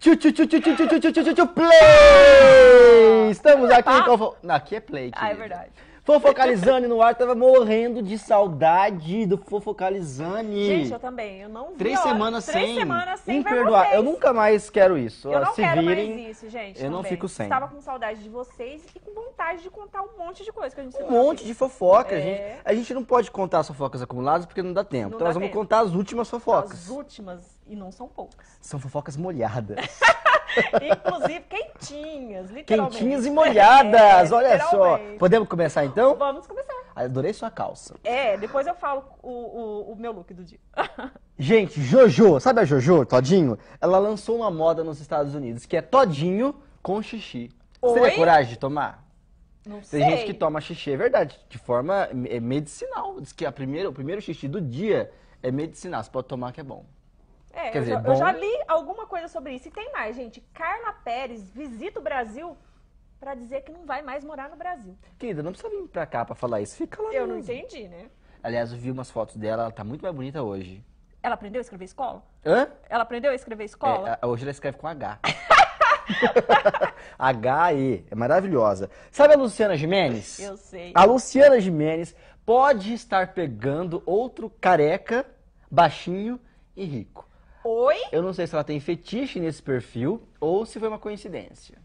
Tchu, tchu, tchu, tchu, tchu, tchu, tchu, tchu, tchu, play! Estamos aqui ah. com... Não, aqui é play. Querido. Ah, é verdade. Fofocalizane no ar, tava morrendo de saudade do Fofocalizane. Gente, eu também. Eu não vi. Três semanas semanas Três sem. semanas sem. Imperdoável. Eu nunca mais quero isso. Eu não Se quero virem, mais isso, gente. Eu também. não fico sem. Estava com saudade de vocês e com vontade de contar um monte de coisa que a gente Um monte de fofoca. É. A, gente, a gente não pode contar as fofocas acumuladas porque não dá tempo. Não então dá nós tempo. vamos contar as últimas fofocas. As últimas, e não são poucas. São fofocas molhadas. Inclusive quentinhas, literalmente. Quentinhas e molhadas, é, olha só. Podemos começar então? Vamos começar. Adorei sua calça. É, depois eu falo o, o, o meu look do dia. Gente, Jojo, sabe a Jojo, Todinho? Ela lançou uma moda nos Estados Unidos que é Todinho com xixi. Oi? Você tem coragem de tomar? Não Tem sei. gente que toma xixi, é verdade, de forma é, é medicinal. Diz que a primeira, o primeiro xixi do dia é medicinal. Você pode tomar que é bom. É, Quer eu, dizer, já, bom... eu já li alguma coisa sobre isso. E tem mais, gente. Carla Pérez visita o Brasil para dizer que não vai mais morar no Brasil. Querida, não precisa vir pra cá pra falar isso. Fica lá. Eu mesmo. não entendi, né? Aliás, eu vi umas fotos dela, ela tá muito mais bonita hoje. Ela aprendeu a escrever escola? Hã? Ela aprendeu a escrever escola? É, hoje ela escreve com H. H-E. É maravilhosa. Sabe a Luciana Jimenez? Eu sei. A Luciana Jimenez pode estar pegando outro careca, baixinho e rico. Oi? Eu não sei se ela tem fetiche nesse perfil ou se foi uma coincidência.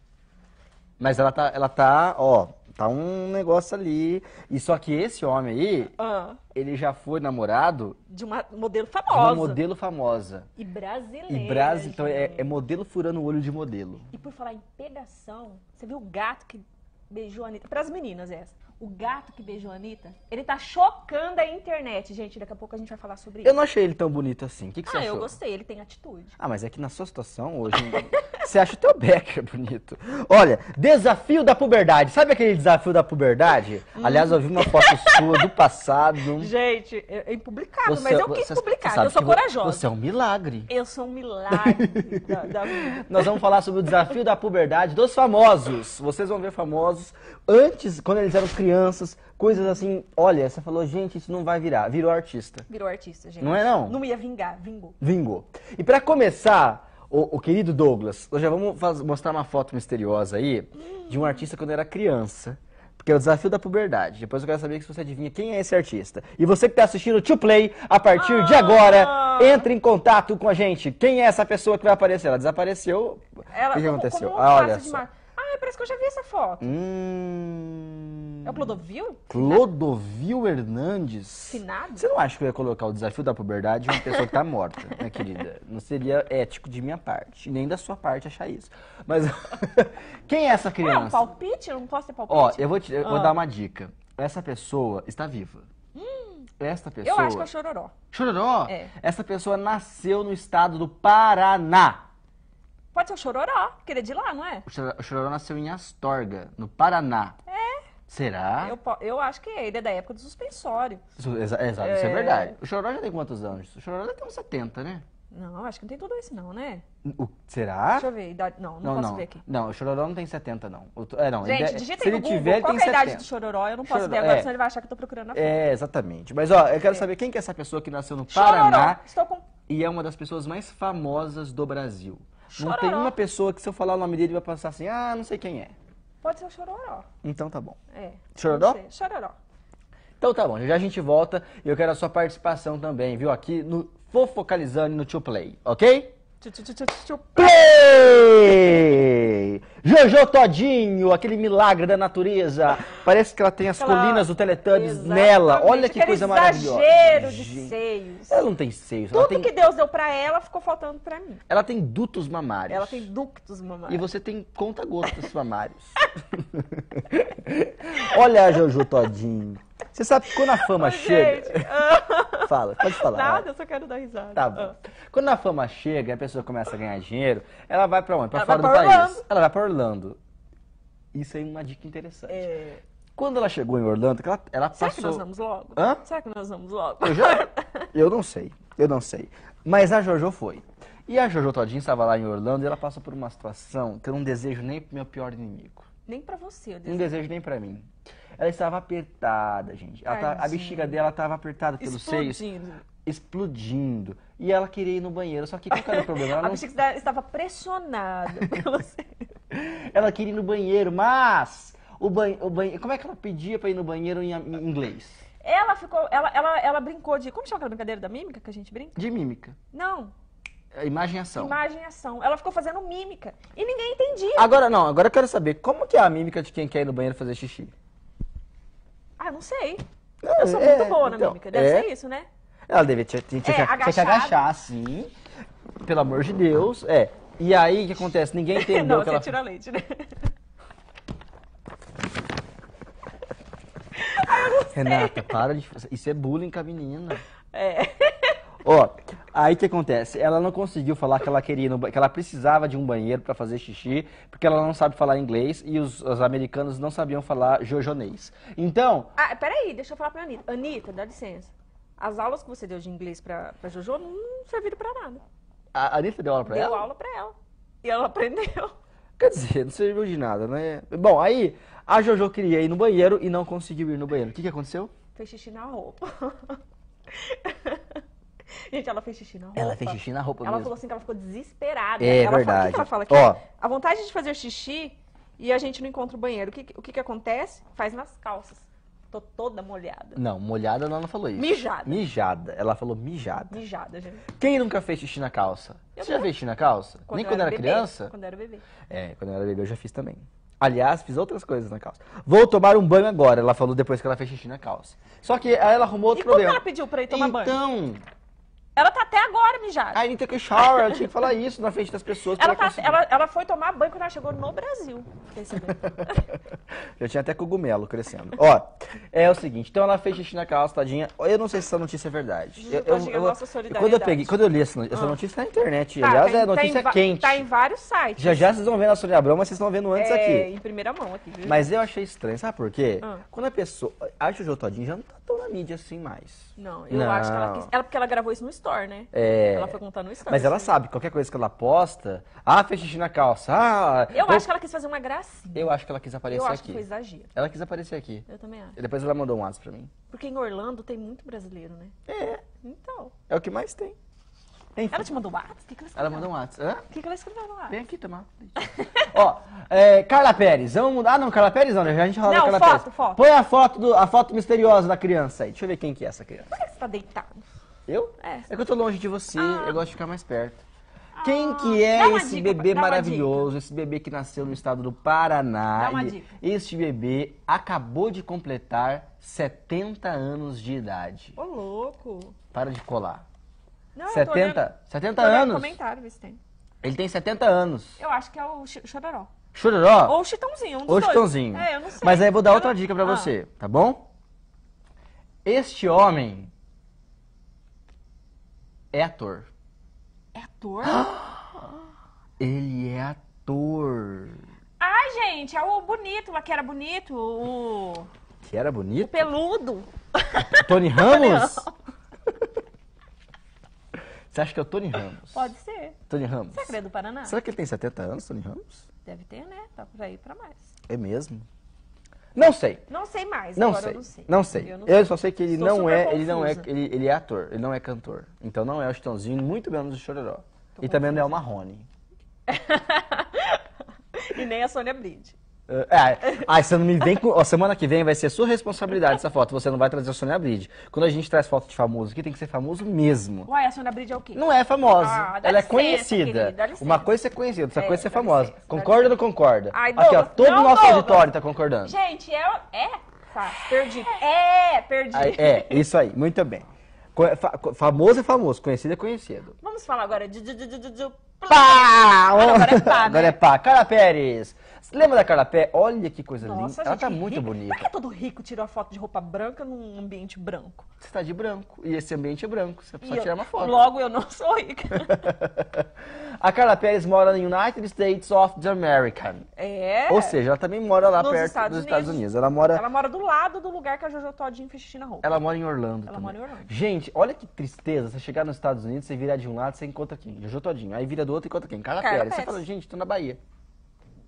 Mas ela tá, ela tá, ó, tá um negócio ali. E só que esse homem aí, ah. ele já foi namorado... De uma modelo famosa. De uma modelo famosa. E brasileira. E brasi... Então é, é modelo furando o olho de modelo. E por falar em pegação, você viu o gato que beijou a Anitta. Pras meninas, essa. O gato que beijou a Anitta, ele tá chocando a internet, gente. Daqui a pouco a gente vai falar sobre isso. Eu não achei ele tão bonito assim. O que, que ah, você achou? Ah, eu gostei. Ele tem atitude. Ah, mas é que na sua situação hoje, você acha o teu Becker bonito. Olha, desafio da puberdade. Sabe aquele desafio da puberdade? Hum. Aliás, eu vi uma foto sua do passado. Gente, é, é impublicado, você, mas eu é quis é publicar. Eu sou corajosa. Você é um milagre. Eu sou um milagre. da, da... Nós vamos falar sobre o desafio da puberdade dos famosos. Vocês vão ver famosos famosos, antes, quando eles eram crianças, coisas assim. Olha, você falou, gente, isso não vai virar. Virou artista. Virou artista, gente. Não é, não? Não ia vingar, vingou. Vingou. E para começar, o, o, querido Douglas, hoje já vamos faz, mostrar uma foto misteriosa aí de um artista quando era criança. Porque é o desafio da puberdade. Depois eu quero saber se você adivinha quem é esse artista. E você que está assistindo o To Play, a partir ah! de agora, ah! entre em contato com a gente. Quem é essa pessoa que vai aparecer? Ela desapareceu. Ela, o que, como, aconteceu? Como ah, olha só. Ah, parece que eu já vi essa foto. Hum... É o Clodovil? Clodovil Hernandes. Finado? Você não acha que eu ia colocar o desafio da puberdade em uma pessoa que tá morta, né, querida? Não seria ético de minha parte, nem da sua parte achar isso. Mas quem é essa criança? É um palpite? Eu não posso ter palpite? Ó, eu vou, te, eu ah. vou dar uma dica. Essa pessoa está viva. Hum. essa pessoa... Eu acho que é o Chororó. Chororó? É. Essa pessoa nasceu no estado do Paraná. Pode ser o Chororó, porque ele é de lá, não é? O Chororó, nasceu em Astorga, no Paraná. É. Será? Eu, eu acho que é, ele é da época do suspensório. exa exato, é... isso é verdade. O Chororó já tem quantos anos? O Chororó já tem uns 70, né? Não, acho que não tem tudo isso não, né? O, será? Deixa eu ver, idade... não, não, não posso não. ver aqui. Não, o Chororó não tem 70, não. É, não Gente, digita se ele Google, tiver, qual é a 70. idade do Chororó, eu não posso Chororó, ver agora, é. senão ele vai achar que eu tô procurando na foto. É, exatamente. Mas, ó, eu quero é. saber quem que é essa pessoa que nasceu no Chororó. Paraná Estou com... e é uma das pessoas mais famosas do Brasil. Chororó. Não tem uma pessoa que se eu falar o nome dele vai passar assim, ah, não sei quem é. Pode ser o Chororó. Então tá bom. É. Chororó? Chororó. Então tá bom, já a gente volta e eu quero a sua participação também, viu? Aqui no Fofocalizando no Tio Play, ok? Play! Jojo Todinho, aquele milagre da natureza. Parece que ela tem as Aquela... colinas do Teletubbies Exatamente. nela. Olha que aquele coisa maravilhosa. exagero de seios. Ela não tem seios. Tudo tem... que Deus deu pra ela ficou faltando pra mim. Ela tem dutos mamários. Ela tem ductos mamários. E você tem conta-gostos mamários. Olha a Jojo Todinho. Você sabe que quando a fama chega. Gente. Fala, pode falar. Nada, vai. eu só quero dar risada. Tá bom. Ah. Quando a fama chega, a pessoa começa a ganhar dinheiro, ela vai pra onde? Pra ela fora do pra país. Orlando. Ela vai pra Orlando. Isso aí é uma dica interessante. É... Quando ela chegou em Orlando, ela, ela Será passou. Será que nós vamos logo? Hã? Será que nós vamos logo? Eu, já... eu não sei, eu não sei. Mas a JoJo foi. E a JoJo Todinho estava lá em Orlando e ela passa por uma situação que eu não desejo nem pro meu pior inimigo. Nem para você, eu desejo. Não desejo nem para mim. Ela estava apertada, gente. Tá, a bexiga dela estava apertada pelos seios. Explodindo. E ela queria ir no banheiro, só que qual era o problema? Ela a não... bexiga estava pressionada ela queria ir no banheiro, mas... O banhe... o banhe... Como é que ela pedia para ir no banheiro em inglês? Ela ficou. Ela, ela, ela brincou de. Como chama aquela brincadeira da mímica que a gente brinca? De mímica. Não. É, imagem ação. Imagem ação. Ela ficou fazendo mímica. E ninguém entendia. Agora não, agora eu quero saber como que é a mímica de quem quer ir no banheiro fazer xixi. Ah, não sei. É, eu sou muito é, boa na né, então, mímica. Deve ser é. isso, né? Ela devia ter que agachar sim. Pelo amor de Deus. É. E aí, o que acontece? Ninguém entendeu não, que ela... Não, você tira leite, né? Ah, Renata, para de... Isso é bullying com a menina. É. Ó, Aí o que acontece? Ela não conseguiu falar que ela queria, que ela precisava de um banheiro para fazer xixi, porque ela não sabe falar inglês e os, os americanos não sabiam falar jojonês. Então. Ah, peraí, deixa eu falar pra Anitta. Anitta, dá licença. As aulas que você deu de inglês pra, pra Jojo não serviram pra nada. A Anitta deu aula pra deu ela? Deu aula pra ela. E ela aprendeu. Quer dizer, não serviu de nada, né? Bom, aí a Jojo queria ir no banheiro e não conseguiu ir no banheiro. O que, que aconteceu? Fez xixi na roupa. Gente, ela fez xixi na roupa. Ela fez xixi na roupa Ela mesmo. falou assim que ela ficou desesperada. É ela verdade. Fala, o que, que ela fala aqui? Ó, a vontade de fazer xixi e a gente não encontra o banheiro. O que, o que, que acontece? Faz nas calças. Tô toda molhada. Não, molhada ela não falou isso. Mijada. Mijada. Ela falou mijada. Mijada, gente. Quem nunca fez xixi na calça? Eu Você já fez xixi na calça? Quando Nem eu quando era, bebê. criança? Quando era bebê. É, quando eu era bebê eu já fiz também. Aliás, fiz outras coisas na calça. Vou tomar um banho agora, ela falou depois que ela fez xixi na calça. Só que aí ela arrumou outro e problema. E ela pediu pra ir tomar então, banho? Então, ela tá até agora mijada. A tem que shower. eu tinha que falar isso na frente das pessoas. Ela, tá, ela, ela, foi tomar banho quando ela chegou no Brasil. Já tinha até cogumelo crescendo. Ó, é o seguinte, então ela fez xixi na calça, tadinha. Eu não sei se essa notícia é verdade. Eu, eu, eu, eu quando eu peguei, quando eu li essa notícia, ah. essa notícia na internet, tá, aliás, tem, tá é tá notícia tá quente. Tá em vários sites. Já já vocês vão ver na Sônia Abrão, mas vocês estão vendo antes é, aqui. É, em primeira mão aqui. Viu? Mas eu achei estranho, sabe por quê? Ah. Quando a pessoa, acho o Todinho já não tá tão na mídia assim mais. Não, eu não. acho que ela, ela porque ela gravou isso no story né? É. Ela foi contar no Store. Mas ela sabe, qualquer coisa que ela posta. Ah, fez xixi na calça. Ah. Eu acho que ela quis fazer uma gracinha. Eu acho que ela quis aparecer aqui. Eu acho aqui. que foi exagero. Ela quis aparecer aqui. Eu também acho. E depois ela mandou um WhatsApp pra mim. Porque em Orlando tem muito brasileiro, né? É. Então. É o que mais tem. Enfim. Ela te mandou um WhatsApp? O que, que ela escreveu? Ela mandou um WhatsApp. O que, que ela escreveu no WhatsApp? Vem aqui tomar. Ó, é, Carla Pérez. Vamos mudar? Ah, não, Carla Pérez não. Né? a gente rola não, da Carla foto, Pérez. Foto. Põe a foto, do, a foto misteriosa da criança aí. Deixa eu ver quem que é essa criança. Por que você tá deitado? Eu? É. É que eu tô longe de você, ah. eu gosto de ficar mais perto. Ah. Quem que é esse bebê maravilhoso, esse bebê que nasceu no estado do Paraná? Dá uma dica. Este bebê acabou de completar 70 anos de idade. Ô, louco. Para de colar. Não, 70, eu tô olhando, 70 tô anos? comentário, ver se tem. Ele tem 70 anos. Eu acho que é o Chororó. Chororó? Ou Chitãozinho, um dos Ou Chitãozinho. É, eu não sei. Mas aí eu vou dar eu outra não... dica pra ah. você, tá bom? Este homem é ator. É ator? Ele é ator. Ai, gente, é o bonito, lá que era bonito, o... Que era bonito? O peludo. Tony Ramos? Você acha que é o Tony Ramos? Pode ser. Tony Ramos. Segredo é do Paraná. Será que ele tem 70 anos, Tony Ramos? Deve ter, né? Tá por aí pra mais. É mesmo? Não sei. Não sei mais. Não sei. não sei. Não sei. Eu, não sei. só sei que ele Estou não é, confusa. ele não é, ele, ele, é ator, ele não é cantor. Então não é o Chitãozinho, muito menos o Chororó. Tô e confusa. também não é o Marrone. e nem a Sônia Bride. É, é você não me vem com. Ó, semana que vem vai ser sua responsabilidade essa foto. Você não vai trazer a Sônia Bride. Quando a gente traz foto de famoso aqui, tem que ser famoso mesmo. Uai, a Sônia Bride é o quê? Não é famosa. Ah, ela é licença, é conhecida. Querido, uma coisa é ser conhecida, outra é, coisa é ser famosa. Licença, concorda ou não concorda? Ai, aqui, ó, todo o nosso auditório tá concordando. Gente, é. É? Tá, perdi. É. é, perdi. Aí, é, isso aí. Muito bem. Famoso é famoso, conhecido é conhecido. Vamos falar agora de. Pá! agora é pá. Né? Agora é né? pá. Cara Pérez. Lembra da Carla Pé? Olha que coisa Nossa, linda. Gente, ela tá muito rico. bonita. Por que todo rico tirou a foto de roupa branca num ambiente branco? Você tá de branco. E esse ambiente é branco. Você precisa tirar uma foto. Logo, eu não sou rica. a Carla Pérez mora no United States of the America. É. Ou seja, ela também mora lá Nos perto Estados dos Unidos. Estados Unidos. Ela mora... ela mora do lado do lugar que a Jojo Todinho fez xixi na roupa. Ela mora em Orlando Ela também. mora em Orlando. Gente, olha que tristeza. Você chegar nos Estados Unidos, você virar de um lado, você encontra quem? Jojo Todinho. Aí vira do outro, encontra quem? Carla, Carla Pérez. Pérez. Você fala, gente, tô na Bahia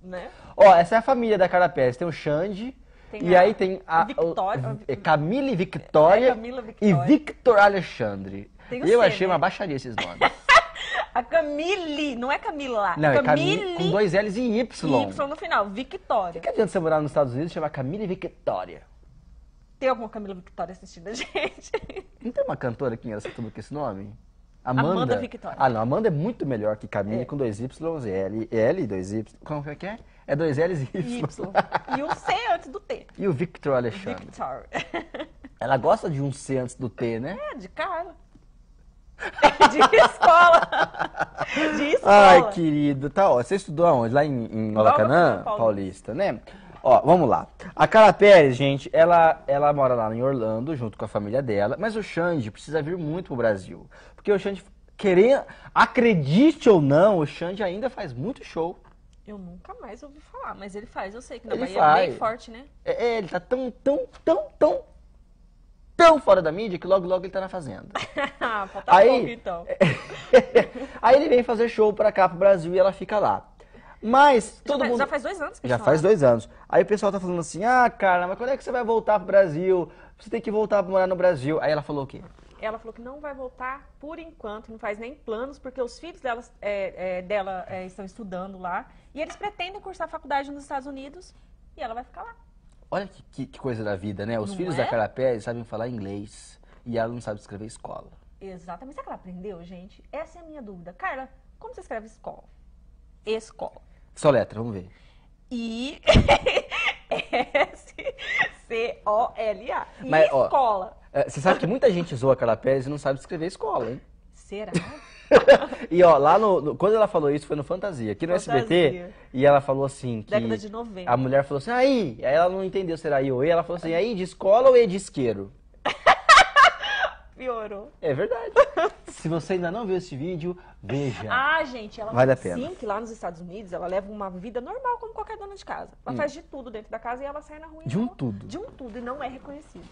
né? Ó, essa é a família da Carla Pérez. Tem o Xande. Tem e a aí tem a, Victoria, o, é, Camila e Victoria, é Camila Victoria, e Victor Alexandre. Eu C, achei né? uma baixaria esses nomes. a Camille, não é Camila. É não, é Camille, é Camille com dois L's e Y. Y no final, Victoria. O que adianta você morar nos Estados Unidos e chamar Camille Victoria? Tem alguma Camila Victoria assistindo a gente? Não tem uma cantora que engraçada com esse nome? Amanda, Amanda Victoria. Ah, não. Amanda é muito melhor que Camille é. com dois Y, L, L, dois Y. Como é que é? É dois L's e Y. y. E um C antes do T. E o Victor Alexandre. Victor. Ela gosta de um C antes do T, né? É, de cara. de escola. De escola. Ai, querido. Tá, ó. Você estudou aonde? Lá em, em Maracanã? Paulista. Paulista, né? Ó, vamos lá. A Carla Pérez, gente, ela, ela mora lá em Orlando, junto com a família dela, mas o Xande precisa vir muito pro Brasil. Porque o Xande, querendo, acredite ou não, o Xande ainda faz muito show. Eu nunca mais ouvi falar, mas ele faz, eu sei que na ele Bahia faz. é bem forte, né? É, é, ele tá tão, tão, tão, tão, tão fora da mídia que logo, logo ele tá na fazenda. Ah, tá, tá aí, pouco, então. aí ele vem fazer show pra cá, pro Brasil, e ela fica lá. Mas todo já mundo... Já faz dois anos que Já faz dois anos. Aí o pessoal tá falando assim, ah, cara, mas quando é que você vai voltar pro Brasil? Você tem que voltar pra morar no Brasil. Aí ela falou o quê? ela falou que não vai voltar por enquanto, não faz nem planos, porque os filhos delas, é, é, dela é, estão estudando lá. E eles pretendem cursar faculdade nos Estados Unidos e ela vai ficar lá. Olha que, que, que coisa da vida, né? Os não filhos é? da Carapé sabem falar inglês e ela não sabe escrever escola. Exatamente. Será que ela aprendeu, gente? Essa é a minha dúvida. Carla, como você escreve escola? Escola. Só letra, vamos ver. I S C O L A. Mas, escola. Ó, é, você sabe que muita gente zoa a Carla Pérez e não sabe escrever escola, hein? Será? e ó, lá no, no, Quando ela falou isso, foi no Fantasia, aqui no Fantasia. SBT, e ela falou assim. Que Década de 90. A mulher falou assim, aí! Aí ela não entendeu se era aí ou e, ela falou assim, aí de escola ou e é de isqueiro? Piorou. É verdade. Se você ainda não viu esse vídeo, veja. Ah, gente, ela vale a pena. sim que lá nos Estados Unidos ela leva uma vida normal como qualquer dona de casa. Ela hum. faz de tudo dentro da casa e ela sai na rua. De um tudo. De um tudo e não é reconhecida.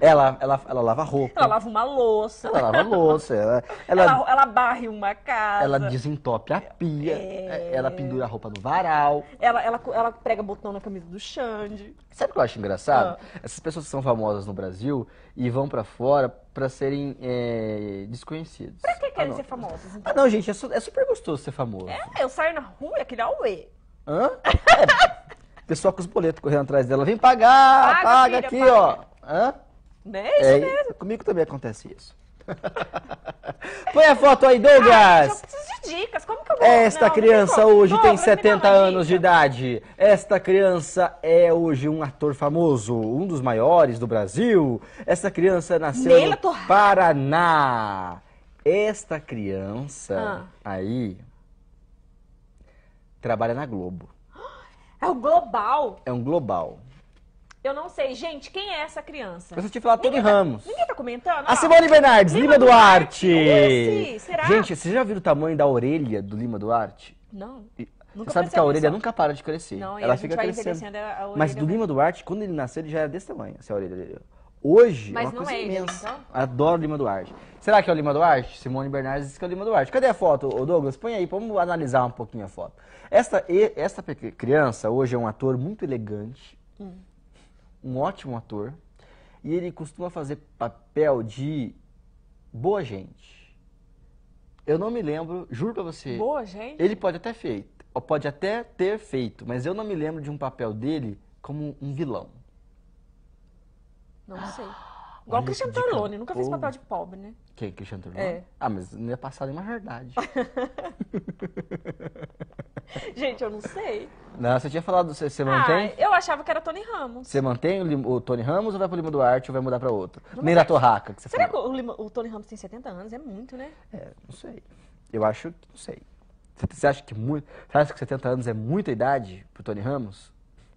Ela, ela, ela lava roupa. Ela lava uma louça. Ela lava louça. Ela, ela, ela, ela barre uma casa. Ela desentope a pia. É... Ela pendura a roupa no varal. Ela, ela, ela prega botão na camisa do Xande. Sabe o que eu acho engraçado? Ah. Essas pessoas são famosas no Brasil e vão para fora para serem é, desconhecidas conhecidos. Pra que ah, querem ah, ser famosos? Ah, então? Ah, não, gente, é, su é, super gostoso ser famoso. É, eu saio na rua e é aquele E. Hã? É, pessoal com os boletos correndo atrás dela. Vem pagar, paga, paga filha, aqui, paga. ó. Hã? Né, é isso é, mesmo. Comigo também acontece isso. Põe a foto aí, ah, Douglas! Ah, eu preciso de dicas, como que eu vou? É esta não, criança não hoje tem 70 anos de idade. Esta criança é hoje um ator famoso, um dos maiores do Brasil. Esta criança nasceu Neila no Paraná. Esta criança Ah. aí trabalha na Globo. É o global. É um global. Eu não sei. Gente, quem é essa criança? Eu só tive falar Tony tá- Ramos. Ninguém tá comentando? A Simone Bernardes, Lima, Lima Duarte. Duarte. Esse, será? Gente, vocês já viram o tamanho da orelha do Lima Duarte? Não. E- Você sabe que a orelha nunca para de crescer. Não, e ela a gente fica vai crescendo. envelhecendo a orelha. Mas do Lima Duarte, quando ele nasceu, ele já era desse tamanho, essa orelha dele. ó. Hoje, é Mas é uma não é imensa. Ele, então? Adoro Lima Duarte. Será que é o Lima Duarte? Simone Bernardes disse que é o Lima Duarte. Cadê a foto, Douglas? Põe aí, vamos analisar um pouquinho a foto. Esta, criança hoje é um ator muito elegante, hum. um ótimo ator, e ele costuma fazer papel de boa gente. Eu não me lembro, juro pra você. Boa gente? Ele pode até feito, pode até ter feito, mas eu não me lembro de um papel dele como um vilão. Não sei. Igual o Cristiano Torlone, nunca fez papel de pobre, né? Quem? Cristiano Torlone? É. Ah, mas não ia passar nenhuma verdade. Gente, eu não sei. Não, você tinha falado, você, você ah, mantém? eu achava que era Tony Ramos. Você mantém o, o, Tony Ramos ou vai pro Lima Duarte ou vai mudar pra outro? Não Nem da Torraca, que você Será falou. que o, o, Tony Ramos tem 70 anos? É muito, né? É, não sei. Eu acho que, não sei. Você, você acha que muito. Você acha que 70 anos é muita idade pro Tony Ramos?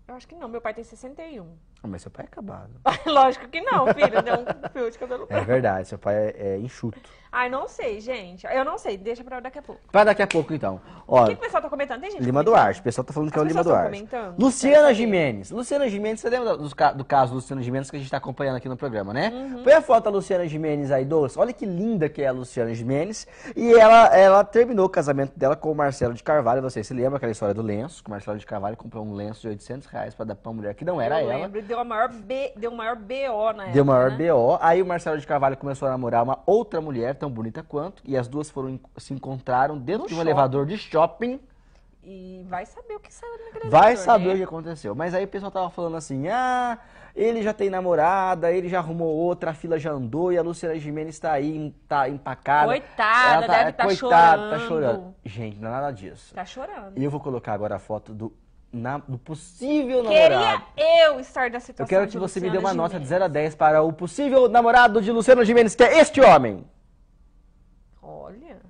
Eu acho que não, meu pai tem 61. Ah, mas seu pai é acabado. Lógico que não, filho. Deu um fio de cabelo É verdade, seu pai é, é enxuto. Ai, não sei, gente. Eu não sei. Deixa pra daqui a pouco. Pra daqui a pouco, então. Ó, O que, que o pessoal tá comentando? Tem gente Lima comentando? Duarte. O pessoal tá falando que é o Lima pessoas tão Duarte. comentando? Luciana Jimenez. Luciana Jimenez, você lembra do, do caso Luciana Jimenez que a gente tá acompanhando aqui no programa, né? Uhum. Põe a foto da Luciana Jimenez aí, doce. Olha que linda que é a Luciana Jimenez. E ela, ela terminou o casamento dela com o Marcelo de Carvalho. Você se lembra aquela história do lenço? Que o Marcelo de Carvalho comprou um lenço de 800 reais pra dar pra uma mulher que não era Eu ela. lembro deu a maior B, deu maior BO na época. Deu maior né? BO. Aí o Marcelo de Carvalho começou a namorar uma outra mulher tão bonita quanto, e as duas foram se encontraram dentro no de um shopping. elevador de shopping. E vai saber o que saiu no Vai saber né? o que aconteceu. Mas aí o pessoal tava falando assim: "Ah, ele já tem namorada, ele já arrumou outra, a fila já andou e a Luciana Jimenez está aí, tá empacada. Coitada, Ela tá, deve estar é, tá coitada, tá chorando. Tá chorando. Gente, não é nada disso. Tá chorando. E eu vou colocar agora a foto do na, do possível Queria namorado. Queria eu estar na situação Eu quero que você Luciano me dê uma Gimenez. nota de 0 a 10 para o possível namorado de Luciano Jimenez que é este homem. Olha,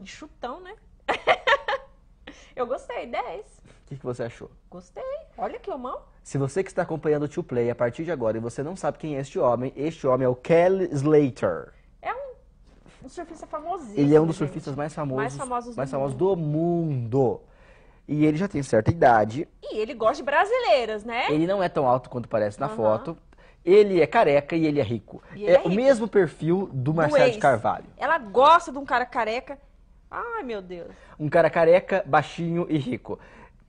enxutão, né? eu gostei, 10. O que, que você achou? Gostei. Olha que homão. Se você que está acompanhando o Tio Play a partir de agora e você não sabe quem é este homem, este homem é o Kelly Slater. É um, um surfista famosíssimo. Ele é um dos surfistas mais famosos, mais famosos, do, mais do mundo. E ele já tem certa idade. E ele gosta de brasileiras, né? Ele não é tão alto quanto parece na uhum. foto. Ele é careca e ele é rico. Ele é, é rico. o mesmo perfil do, Marcelo de Carvalho. Ela gosta de um cara careca. Ai, meu Deus. Um cara careca, baixinho e rico.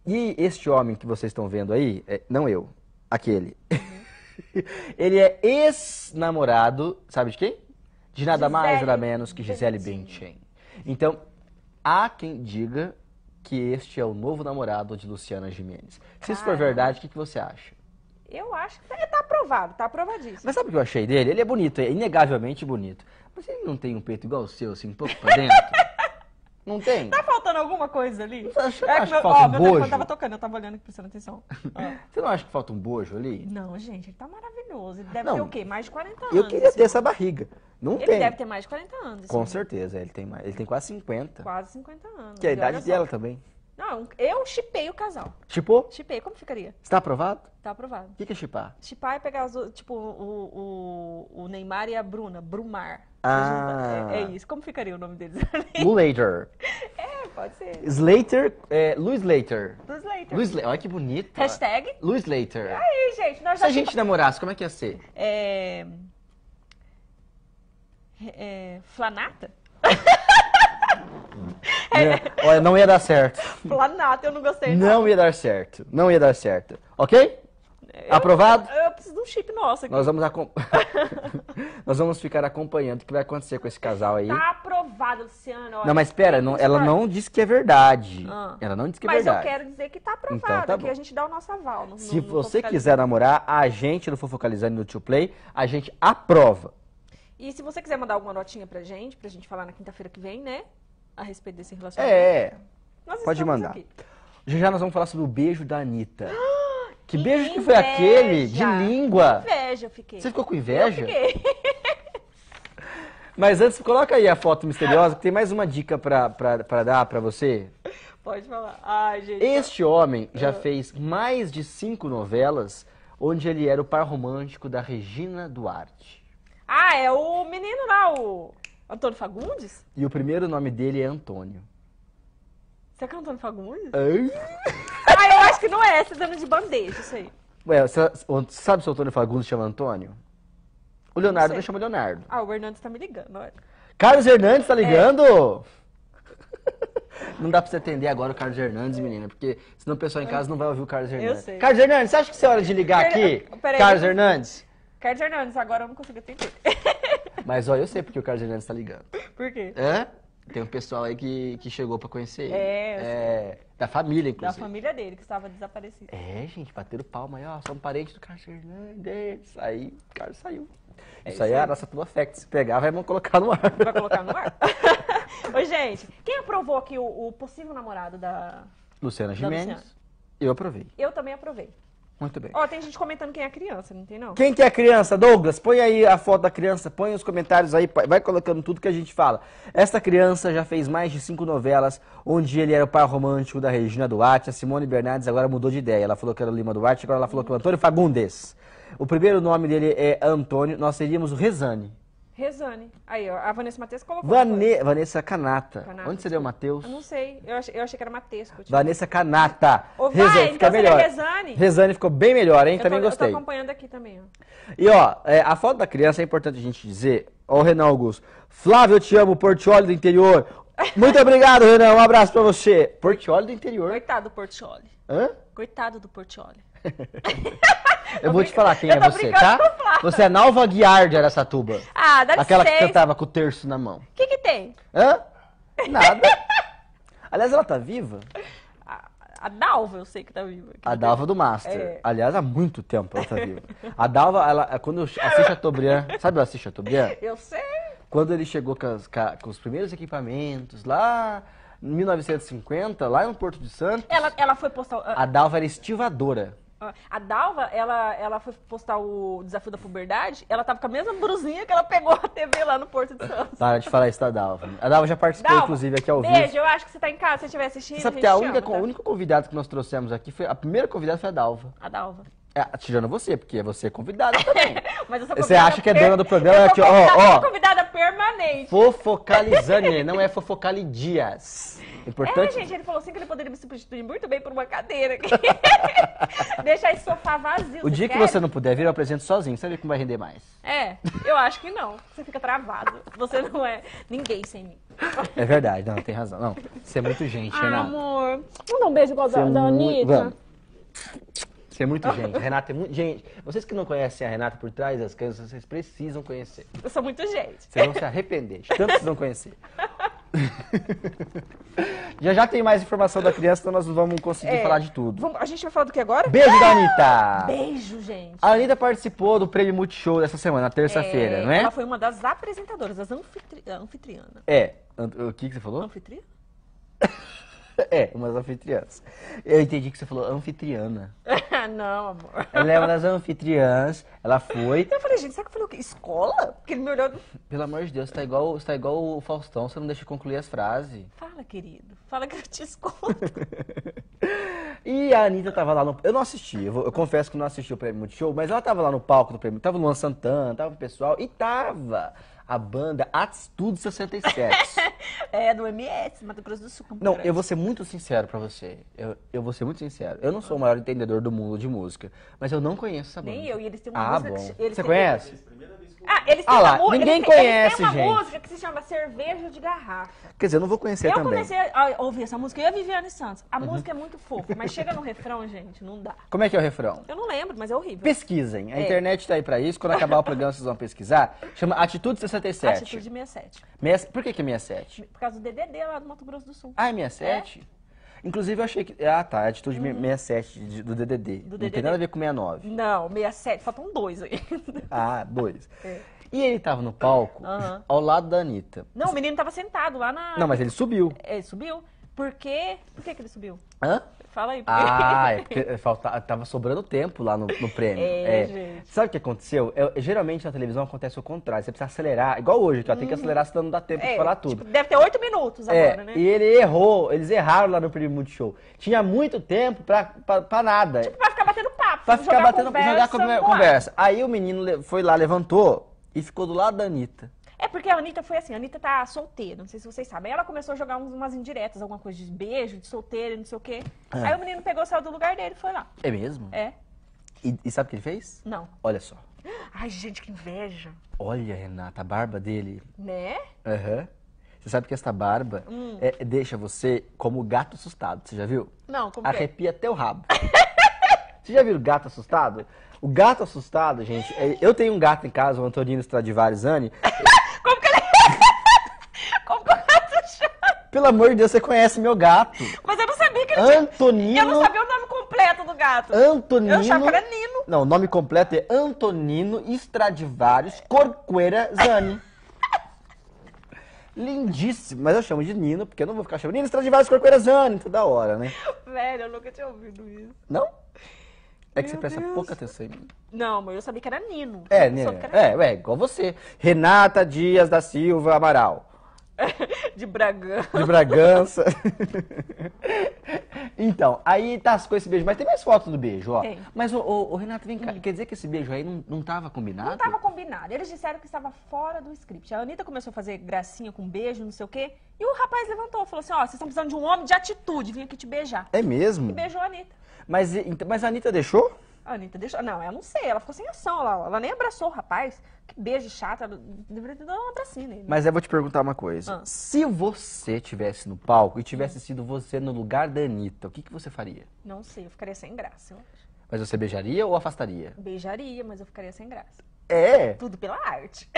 E este homem que vocês estão vendo aí, é, não eu, aquele. Uhum. ele é ex-namorado, sabe de quem? De nada Gisele mais, nada menos que Gisele Bündchen. Então, há quem diga que este é o novo namorado de Luciana Jimenez. Se isso for verdade, o que, que você acha? Eu acho que tá, tá aprovado, tá aprovadíssimo. Mas sabe o que eu achei dele? Ele é bonito, é inegavelmente bonito. Mas ele não tem um peito igual o seu, assim, um pouco pra dentro? não tem? Tá faltando alguma coisa ali? Você é acha, é, acha que falta ó, um bojo? Meu tava tocando, eu tava olhando aqui, prestando atenção. Ah. Você não acha que falta um bojo ali? Não, gente, ele tá maravilhoso. Ele deve não, ter o quê? Mais de 40 anos. Eu queria ter assim. essa barriga. Não ele tem. deve ter mais de 40 anos. Com certeza, ele tem, mais, ele tem quase 50. Quase 50 anos. Que é a idade dela também. Não, eu chipei o casal. Chipou? Chipei, como ficaria? Está aprovado? Está aprovado. O que, que é chipar? Chipar é pegar, as, tipo, o, o, o, Neymar e a Bruna, Brumar. Ah. É, é, isso, como ficaria o nome deles? Later. É, pode ser. Slater, é, Luiz Later. Luiz Later. Luiz Later, olha que bonito. Hashtag? Luiz Later. Aí, gente, nós já... Se a gente namorasse, como é que ia ser? É... É, flanata? É. é. Olha, não ia dar certo. Planata, eu não gostei. Não, não ia dar certo. Não ia dar certo. Ok? Eu, Aprovado? Eu, eu, preciso de um chip nosso aqui. Nós vamos, Nós vamos ficar acompanhando o que vai acontecer com esse casal aí. Tá aprovado, Luciano. não, mas espera, não, ela não disse que é verdade. Ah. Ela não disse que é mas verdade. Mas eu quero dizer que tá então, aprovado, então, tá que a gente dá o nosso aval. No, Se no, no você quiser namorar, a gente no Fofocalizando no Tio Play, a gente aprova. E se você quiser mandar alguma notinha pra gente, pra gente falar na quinta-feira que vem, né? A respeito desse relacionamento. É. é. Nós Pode mandar. Aqui. Já já nós vamos falar sobre o beijo da Anitta. Que, que beijo que foi aquele? De língua. Com inveja, eu fiquei. Você ficou com inveja? Eu fiquei. Mas antes, coloca aí a foto misteriosa, que tem mais uma dica pra, pra, pra dar pra você. Pode falar. Ai, gente. Este homem já fez mais de cinco novelas onde ele era o par romântico da Regina Duarte. Ah, é o menino lá, o Antônio Fagundes? E o primeiro nome dele é Antônio. Você que é Antônio Fagundes? Ai. ah, eu acho que não é, você tá dando de bandeja isso aí. Ué, você sabe se o Antônio Fagundes chama Antônio? O Leonardo não, não chama Leonardo. Ah, o Hernandes tá me ligando, olha. Carlos Hernandes tá é. ligando? É. Não dá pra você atender agora o Carlos Hernandes, menina, porque senão o pessoal em casa não vai ouvir o Carlos Hernandes. Eu sei. Carlos Hernandes, você acha que é hora de ligar aqui? Peraí. Carlos Hernandes? Carlos Hernandes, agora eu não consigo entender. Mas, ó, eu sei porque o Carlos Hernandes tá ligando. Por quê? Hã? Tem um pessoal aí que, que chegou pra conhecer ele. É, é Da família, inclusive. Da família dele, que estava desaparecido. É, gente, bateram palma aí, ó, sou um parente do Carlos Hernandes. Aí, o Carlos saiu. É isso, isso aí é a nossa tua fact. Se pegar, vai colocar no ar. Vai colocar no ar? Ô, gente, quem aprovou aqui o, o possível namorado da... Luciana Gimenez. Eu aprovei. Eu também aprovei. Muito bem. Ó, tem gente comentando quem é a criança, não tem não? Quem que é a criança? Douglas, põe aí a foto da criança, põe os comentários aí, vai colocando tudo que a gente fala. Esta criança já fez mais de cinco novelas, onde ele era o pai romântico da Regina Duarte, a Simone Bernardes agora mudou de ideia. Ela falou que era o Lima Duarte, agora ela falou que é o Antônio Fagundes. O primeiro nome dele é Antônio, nós seríamos o Rezane. Rezane. Aí, ó, a Vanessa Matheus colocou. Vane... Vanessa Canata. Canata. Onde seria o Matheus? Eu não sei. Eu achei, eu achei que era Matheus. Tipo. Vanessa Canata. Ô, vai, Rezane, então fica melhor. Rezane. Rezane ficou bem melhor, hein? Eu também tô, gostei. Eu tô acompanhando aqui também, ó. E, ó, é, a foto da criança é importante a gente dizer. Ó, o Renan Augusto. Flávio, eu te amo, Portioli do interior. Muito obrigado, Renan. Um abraço pra você. Portioli do interior. Coitado do Portioli. Hã? Coitado do Portioli. eu vou te falar quem é você, tá? Você é Nalva Guiar de Aracatuba. Ah, dá Aquela que cantava com o terço na mão. O que que tem? Hã? Nada. Aliás, ela tá viva? A Dalva, eu sei que tá viva. Que a Dalva tem... do Master. É. Aliás, há muito tempo ela tá viva. A Dalva, ela, é quando eu assisto a Tobrian, sabe eu assisto a Tobrian? Eu sei. Quando ele chegou com, as, com, os primeiros equipamentos lá em 1950, lá no Porto de Santos. Ela, ela foi postar. Ah. A Dalva era estivadora. A Dalva, ela, ela foi postar o desafio da puberdade, ela tava com a mesma brusinha que ela pegou a TV lá no Porto de Santos. Para de falar isso da Dalva. A Dalva já participou, Dalva, inclusive, aqui ao vivo. Beijo, eu acho que você tá em casa, se você estiver assistindo. Você sabe que a, única, chama, tá? convidada que nós trouxemos aqui foi. A primeira convidada foi a Dalva. A Dalva. É, tirando você, porque você é convidada também. Mas eu sou Você acha que é dona do programa? Eu é sou convidada, é que, ó, ó, convidada permanente. Fofocalizane, não é Fofocalidias. Importante... É, gente, ele falou assim que ele poderia me substituir muito bem por uma cadeira. Deixar esse sofá vazio. O dia quer? que você não puder vir, eu apresento sozinho. Você vê como vai render mais. É, eu acho que não. Você fica travado. Você não é ninguém sem mim. É verdade, não, tem razão. Não, você é muito gente, ah, amor. Vamos dar um beijo igual é da, da Anitta? Vamos. Você é muito gente. Renata é muito gente. Vocês que não conhecem a Renata por trás das câmeras, vocês precisam conhecer. Eu sou muito gente. Vocês vão se arrepender de tanto vocês não conhecer. já já tem mais informação da criança, então nós vamos conseguir é, falar de tudo. Vamos, a gente vai falar do que agora? Beijo ah! da Anitta! Beijo, gente! A Anitta participou do Prêmio Multishow dessa semana, terça-feira, é, não é? Ela foi uma das apresentadoras, das anfitri... anfitriana. É. O que, que você falou? Anfitriã? É, umas anfitriãs. Eu entendi que você falou anfitriana. não, amor. Ela é uma das anfitriãs, ela foi. Então eu falei, gente, será que eu falei o quê? Escola? Porque ele me olhou. Pelo amor de Deus, você tá igual, você tá igual o Faustão, você não deixa eu concluir as frases. Fala, querido. Fala que eu te escuto. E a Anitta tava lá no. Eu não assisti, eu, vou, eu confesso que não assisti o prêmio Multishow, mas ela tava lá no palco do prêmio. Tava o Luan Santana, tava o pessoal, e tava a banda Atitude 67. é, do MS, Mato Grosso do Sul. Não, grande. eu vou ser muito sincero pra você. Eu, eu vou ser muito sincero. Eu não sou o maior entendedor do mundo de música, mas eu não conheço essa banda. Nem eu, e eles têm uma ah, música bom. que eles Você têm... conhece? Primeira vez ah, eles têm ah lá, uma, ninguém eles, conhece, eles têm uma gente. música que se chama Cerveja de Garrafa. Quer dizer, eu não vou conhecer eu também. Eu comecei a ouvir essa música, eu e a Viviane Santos. A uhum. música é muito fofa, mas chega no refrão, gente, não dá. Como é que é o refrão? Eu não lembro, mas é horrível. Pesquisem, a é. internet tá aí pra isso. Quando acabar o programa, vocês vão pesquisar. Chama Atitude 67. Atitude 67. Por que que é 67? Por causa do DDD lá do Mato Grosso do Sul. Ah, é 67? É. Inclusive, eu achei que. Ah, tá. É atitude uhum. 67 de, do DDD. Do não tem nada a ver com 69. Não, 67. Faltam dois aí. Ah, dois. É. E ele tava no palco, uhum. ao lado da Anitta. Não, o menino tava sentado lá na. Não, mas ele subiu. Ele subiu? Por quê? Por que, que ele subiu? Hã? Fala aí. Ah, é porque faltava, tava sobrando tempo lá no, no prêmio. É, é. Gente. Sabe o que aconteceu? Eu, geralmente na televisão acontece o contrário. Você precisa acelerar, igual hoje, que hum. que acelerar uhum. senão não dá tempo é, de falar tipo, tudo. Tipo, deve ter oito minutos é, agora, né? E ele errou, eles erraram lá no prêmio Multishow. Tinha muito tempo pra, pra, pra nada. Tipo, pra ficar batendo papo. Pra ficar batendo, conversa, jogar conversa. Aí o menino foi lá, levantou e ficou do lado da Anitta. É porque a Anitta foi assim, a Anitta tá solteira, não sei se vocês sabem. Ela começou a jogar umas indiretas, alguma coisa de beijo, de solteira, não sei o quê. É. Aí o menino pegou, saiu do lugar dele e foi lá. É mesmo? É. E, e sabe o que ele fez? Não. Olha só. Ai, gente, que inveja. Olha, Renata, a barba dele. Né? Aham. Uhum. Você sabe que esta barba hum. é, deixa você como gato assustado, você já viu? Não, como é? Arrepia até o rabo. você já viu gato assustado? O gato assustado, gente, é, eu tenho um gato em casa, o Antonino Stradivarius Anne. Pelo amor de Deus, você conhece meu gato. Mas eu não sabia que ele Antonino... Tinha... Eu não sabia o nome completo do gato. Antonino... Eu achava que era Nino. Não, o nome completo é Antonino Stradivarius Corcuera Zani. Lindíssimo, mas eu chamo de Nino, porque eu não vou ficar chamando Nino Stradivarius Corcuera Zani toda hora, né? Velho, eu nunca tinha ouvido isso. Não? É que Meu você presta Deus. pouca atenção em mim. Não, mas eu sabia que era Nino. É, Nino. Né? É, Nino. é, igual você. Renata Dias da Silva Amaral. De Bragança. De Bragança. então, aí tá com esse beijo. Mas tem mais fotos do beijo, ó. Tem. Mas, o, o, o Renato, vem cá. Hum. Quer dizer que esse beijo aí não, não tava combinado? Não tava combinado. Eles disseram que estava fora do script. A Anitta começou a fazer gracinha com beijo, não sei o quê. E o rapaz levantou, falou assim, ó, vocês estão precisando de um homem de atitude. Vim aqui te beijar. É mesmo? E beijou a Anitta. Mas, então, mas a Anitta deixou? Anitta, deixa. Não, eu não sei. Ela ficou sem ação Ela, ela nem abraçou o rapaz. Que beijo chato. Ela deveria ter dado um abracinho nele. Mas eu vou te perguntar uma coisa. Ah. Se você tivesse no palco e tivesse sido você no lugar da Anitta, o que, que você faria? Não sei. Eu ficaria sem graça, eu acho. Mas você beijaria ou afastaria? Beijaria, mas eu ficaria sem graça. É? Tudo pela arte.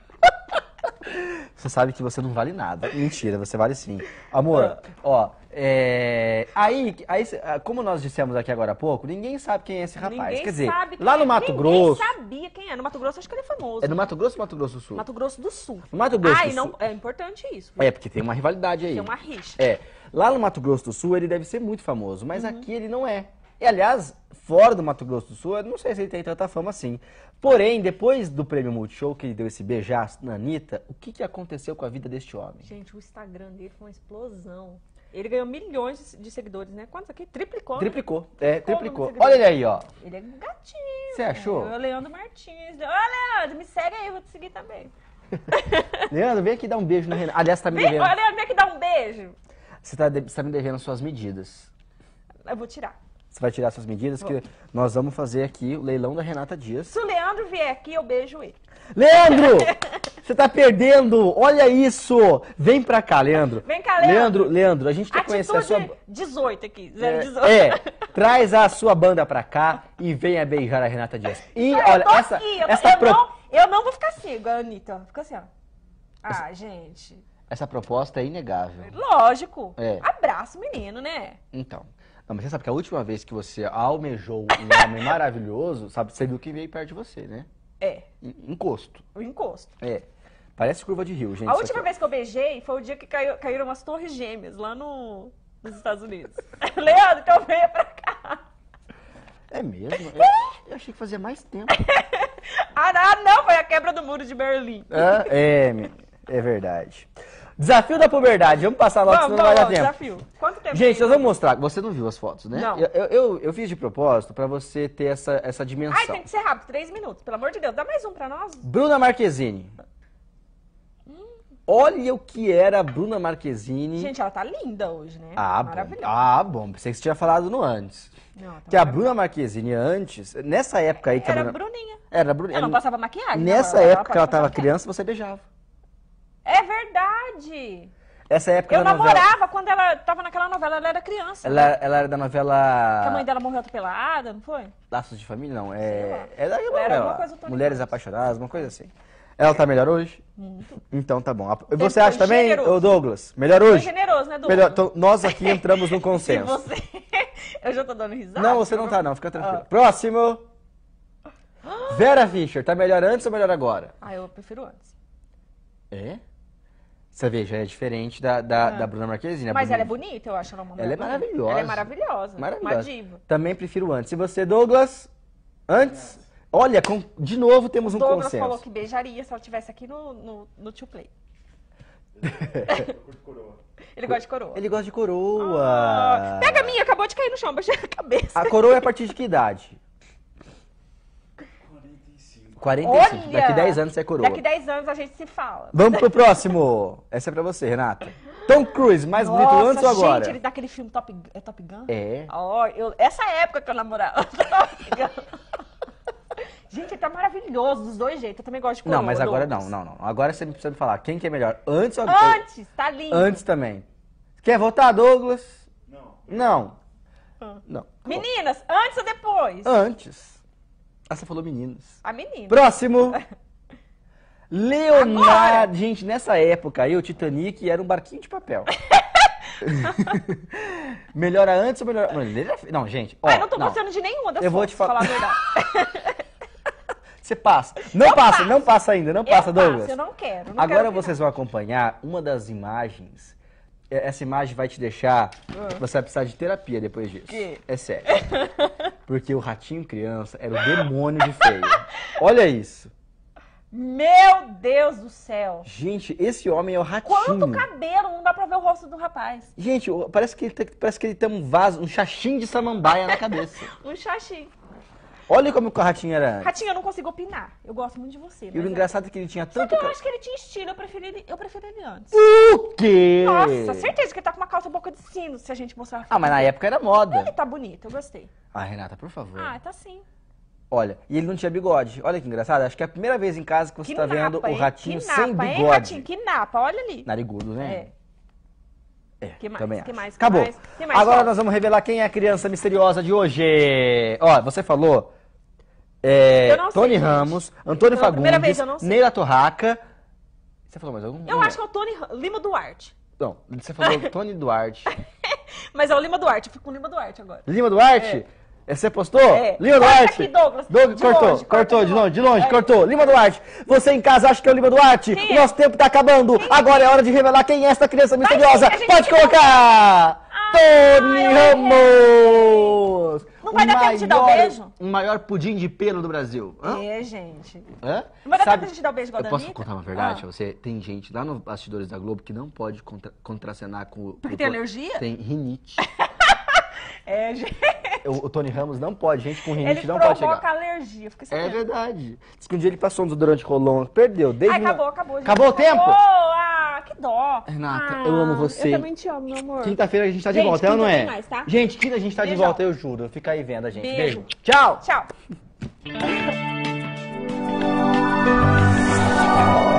você sabe que você não vale nada. Mentira, você vale sim. Amor, ah. ó. É, aí, aí, ah, como nós dissemos aqui agora há pouco, ninguém sabe quem é esse rapaz. Ninguém Quer dizer, lá no é. Mato Grosso. Ninguém sabia quem é. No Mato Grosso, acho que ele é famoso. É no Mato Grosso ou Mato Grosso do Sul? Mato Grosso do Sul. No Mato Grosso ah, do não, Sul. É importante isso. É, porque tem uma rivalidade aí. Tem uma rixa. É. Lá no Mato Grosso do Sul, ele deve ser muito famoso, mas uhum. aqui ele não é. E, aliás, fora do Mato Grosso do Sul, eu não sei se ele tem tanta fama assim. Porém, depois do prêmio Multishow, que ele deu esse beijaço na Anitta, o que, que aconteceu com a vida deste homem? Gente, o Instagram dele foi uma explosão. Ele ganhou milhões de seguidores, né? Quantos aqui? Triplicou. Né? Triplicou. É, triplicou. Olha ele aí, ó. Ele é gatinho. Você achou? É o Leandro Martins. Ô, Leandro, me segue aí, vou te seguir também. Leandro, vem aqui dar um beijo na. Renan. Aliás, tá me vem, devendo. Leandro, vem aqui dar um beijo. Você tá, de... você tá me devendo suas medidas. Eu vou tirar. Você vai tirar suas medidas, que nós vamos fazer aqui o leilão da Renata Dias. Se o Leandro vier aqui, eu beijo ele. Leandro! Você tá perdendo! Olha isso! Vem pra cá, Leandro. Vem cá, Leandro. Leandro, Leandro, a gente quer Atitude conhecer a sua... 18 aqui, 018. É, é, traz a sua banda pra cá e venha beijar a Renata Dias. E olha, essa... Aqui, eu, essa eu, pro... não, eu não vou ficar assim, igual a Anitta. Fica assim, ó. Ah, essa... gente... Essa proposta é inegável. Lógico. É. Abraço, menino, né? Então. Não, mas você sabe que a última vez que você almejou um homem maravilhoso, sabe, você viu quem veio perto de você, né? É. Encosto. O encosto. É. Parece curva de rio, gente. A última vez que eu beijei foi o dia que caiu, caíram umas torres gêmeas lá no, nos Estados Unidos. Leandro, então venha pra cá. É mesmo? Eu, é. eu achei que fazia mais tempo. ah, não, não, foi a quebra do muro de Berlim. Ah, é, é verdade. Desafio da puberdade. Vamos passar logo, vamos, senão vamos, não vai dar tempo. Desafio. Quanto tempo? Gente, nós vamos mostrar. Você não viu as fotos, né? Não. Eu, eu, eu, fiz de propósito pra você ter essa, essa dimensão. Ai, tem que ser rápido. Três minutos, pelo amor de Deus. Dá mais um pra nós. Bruna Marquezine. Hum. Olha o que era a Bruna Marquezine. Gente, ela tá linda hoje, né? Ah, Maravilhosa. Bom. Ah, bom. Pensei que você tinha falado no antes. Não, tá que a Bruna Marquezine antes, nessa época aí... Que era a Bruna... Bruninha. Era a Bruninha. Ela não passava maquiagem. Nessa não, época ela que ela tava maquiagem. criança, você beijava. É verdade! Essa época Eu namorava novela... quando ela tava naquela novela, ela era criança. Ela, né? ela era da novela. Que a mãe dela morreu atropelada, não foi? Laços de família, não. É... Ela, é ela era uma coisa Mulheres apaixonadas, uma coisa assim. Ela tá melhor hoje? Muito. Então tá bom. Você acha também, generoso. Douglas? Melhor hoje? generoso, né, Douglas? Melhor... Então, nós aqui entramos num consenso. você... Eu já tô dando risada. Não, você não tá, não. Fica tranquilo. Ah. Próximo. Vera Fischer, tá melhor antes ou melhor agora? Ah, eu prefiro antes. É? Você vê, já é diferente da, da, ah. da Bruna Marquezine. Mas ela é bonita, eu acho ela Ela é maravilhosa. Ela é maravilhosa. maravilhosa. Uma diva. Também prefiro antes. E você, Douglas? Antes? Olha, com, de novo temos um Douglas consenso. falou que beijaria se ela estivesse aqui no, no, no Tio Play. Ele gosta de coroa. Ele gosta de coroa. Ah, pega a minha, acabou de cair no chão, baixei a cabeça. A coroa é a partir de que idade? 45. Olha! Daqui 10 anos você é coroa. Daqui 10 anos a gente se fala. Vamos pro próximo. Essa é pra você, Renata. Tom Cruise, mais Nossa, bonito antes ou agora? gente, ele dá aquele filme Top, é Top Gun? É. Oh, eu, essa é época que eu namorava Top Gun. gente, ele tá maravilhoso dos dois jeitos. Eu também gosto de coroa. Não, mas agora não, não, não. Agora você precisa me falar quem que é melhor, antes ou agora? Antes, tá lindo. Antes também. Quer votar, Douglas? Não. Não. Ah. Não. Meninas, antes ou depois? Antes. Ah, você falou meninos. A ah, menina. Próximo! Leonardo. Agora. Gente, nessa época aí, o Titanic era um barquinho de papel. melhora antes ou melhora. É não, gente. Ó, eu não tô não. gostando de nenhuma das Eu vou te falar a verdade. Você passa. Não, passa, não passa ainda, não eu passa, Douglas. Passo, eu não quero. Não Agora quero vocês vão acompanhar uma das imagens é, essa imagem vai te deixar. Ah. Você vai precisar de terapia depois disso. Que? É sério. Porque o ratinho criança era o demônio de feio. Olha isso. Meu Deus do céu! Gente, esse homem é o ratinho. Quanto cabelo! Não dá pra ver o rosto do rapaz. Gente, parece que tá, parece que ele tem um vaso, um xaxim de samambaia na cabeça. um xaxim. Olha como o Ratinho era. Ratinho, eu não consigo opinar. Eu gosto muito de você. E o é. engraçado é que ele tinha tanto. Só que eu acho que ele tinha estilo, eu preferi ele, eu preferi ele antes. O quê? Nossa, certeza que ele tá com uma calça boca de sino se a gente mostrar. A ah, mas na época era moda. Ele tá bonito, eu gostei. Ah, Renata, por favor. Ah, tá sim. Olha, e ele não tinha bigode. Olha que engraçado. Acho que é a primeira vez em casa que você que tá napa, vendo hein? o ratinho que napa, sem bigode. Hein, ratinho? Que napa, olha ali. Narigudo, né? É. é que mais, também que mais, que Acabou. Mais, que mais, Agora nós vamos revelar quem é a criança misteriosa de hoje. Ó, você falou é, Tony sei, Ramos, Antônio Fagundes, vez, Torraca. Você falou mais algum? Eu acho que é o Tony Lima Duarte. Não, você falou Tony Duarte. Mas é o Lima Duarte, eu fico com o Lima Duarte agora. Lima Duarte? É. é você postou? É. Lima corta Duarte. Aqui, Douglas. cortou, longe, cortou, de longe, de longe, é. cortou. Lima Duarte. Você em casa acha que é o Lima Duarte? Quem o é? nosso é? tempo está acabando. Quem é? agora é? hora de revelar quem é essa criança misteriosa. Pode colocar! Tony Ai, Ramos! Não vai dar tempo de dar o beijo? O maior pudim de pelo do Brasil. Hã? É, gente. Hã? Não vai dar Sabe, tempo de dar o beijo igual Eu posso contar uma verdade ah. você? Tem gente lá nos bastidores da Globo que não pode contra contracenar com... Porque tem alergia? Tem rinite. É, gente. O, Tony Ramos não pode, gente com rinite ele não pode chegar. Ele provoca alergia, fica É verdade. Diz que um dia ele passou um desodorante Rolon, perdeu. Desde Ai, acabou, acabou. Gente. Acabou o tempo? Boa! Ah, que dó. Renata, ah, eu amo você. Eu também te amo, meu amor. Quinta-feira a gente tá de gente, volta, é ou não é? Mais, tá? Gente, quinta a gente tá Beijão. de volta, eu juro. Fica aí vendo a gente. Beijo. Beijo. Tchau. Tchau.